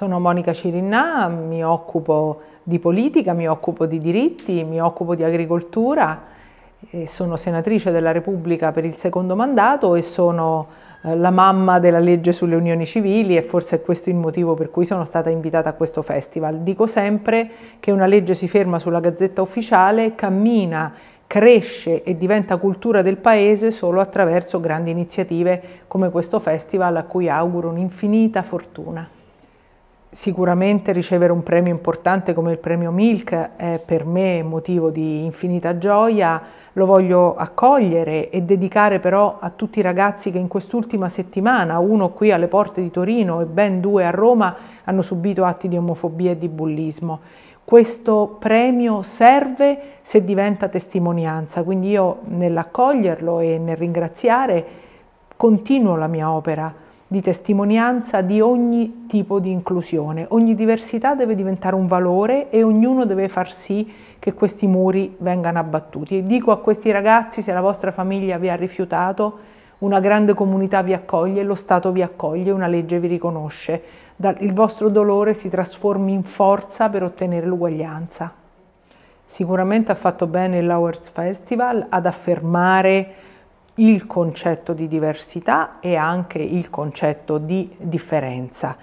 Sono Monica Cirinà, mi occupo di politica, mi occupo di diritti, mi occupo di agricoltura, sono senatrice della Repubblica per il secondo mandato e sono eh, la mamma della legge sulle unioni civili e forse è questo il motivo per cui sono stata invitata a questo festival. Dico sempre che una legge si ferma sulla gazzetta ufficiale, cammina, cresce e diventa cultura del paese solo attraverso grandi iniziative come questo festival a cui auguro un'infinita fortuna sicuramente ricevere un premio importante come il premio Milk è per me motivo di infinita gioia, lo voglio accogliere e dedicare però a tutti i ragazzi che in quest'ultima settimana, uno qui alle porte di Torino e ben due a Roma, hanno subito atti di omofobia e di bullismo. Questo premio serve se diventa testimonianza, quindi io nell'accoglierlo e nel ringraziare continuo la mia opera di testimonianza di ogni tipo di inclusione. Ogni diversità deve diventare un valore e ognuno deve far sì che questi muri vengano abbattuti. E dico a questi ragazzi, se la vostra famiglia vi ha rifiutato, una grande comunità vi accoglie, lo Stato vi accoglie, una legge vi riconosce. Il vostro dolore si trasformi in forza per ottenere l'uguaglianza. Sicuramente ha fatto bene il Lowers Festival ad affermare il concetto di diversità e anche il concetto di differenza.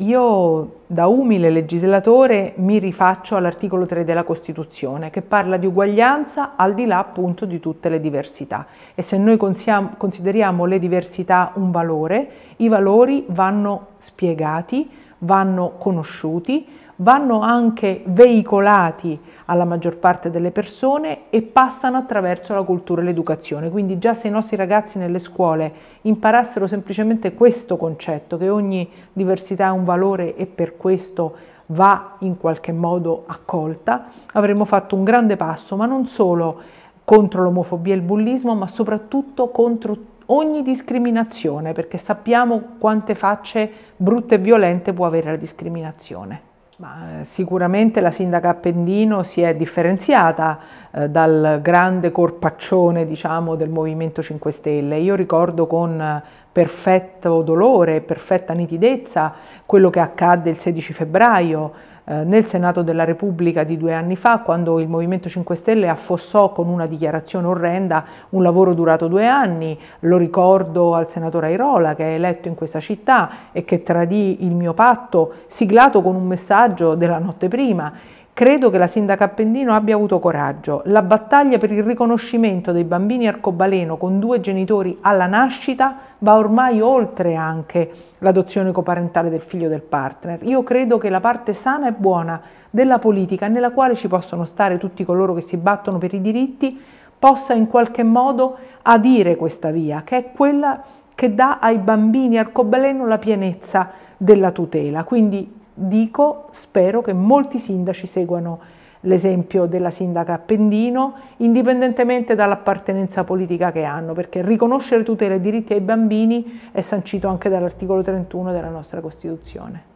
Io da umile legislatore mi rifaccio all'articolo 3 della Costituzione che parla di uguaglianza al di là appunto di tutte le diversità e se noi consideriamo le diversità un valore, i valori vanno spiegati, vanno conosciuti, vanno anche veicolati alla maggior parte delle persone e passano attraverso la cultura e l'educazione. Quindi già se i nostri ragazzi nelle scuole imparassero semplicemente questo concetto, che ogni diversità è un valore e per questo va in qualche modo accolta, avremmo fatto un grande passo, ma non solo contro l'omofobia e il bullismo, ma soprattutto contro ogni discriminazione, perché sappiamo quante facce brutte e violente può avere la discriminazione. Ma eh, sicuramente la sindaca Appendino si è differenziata eh, dal grande corpaccione diciamo, del Movimento 5 Stelle. Io ricordo con eh, perfetto dolore, e perfetta nitidezza quello che accadde il 16 febbraio eh, nel Senato della Repubblica di due anni fa, quando il Movimento 5 Stelle affossò con una dichiarazione orrenda un lavoro durato due anni, lo ricordo al senatore Airola che è eletto in questa città e che tradì il mio patto siglato con un messaggio della notte prima. Credo che la sindaca Appendino abbia avuto coraggio. La battaglia per il riconoscimento dei bambini arcobaleno con due genitori alla nascita va ormai oltre anche l'adozione coparentale del figlio del partner. Io credo che la parte sana e buona della politica, nella quale ci possono stare tutti coloro che si battono per i diritti, possa in qualche modo adire questa via, che è quella che dà ai bambini arcobaleno la pienezza della tutela. Quindi dico, spero che molti sindaci seguano l'esempio della sindaca Appendino, indipendentemente dall'appartenenza politica che hanno, perché riconoscere tutela e diritti ai bambini è sancito anche dall'articolo 31 della nostra Costituzione.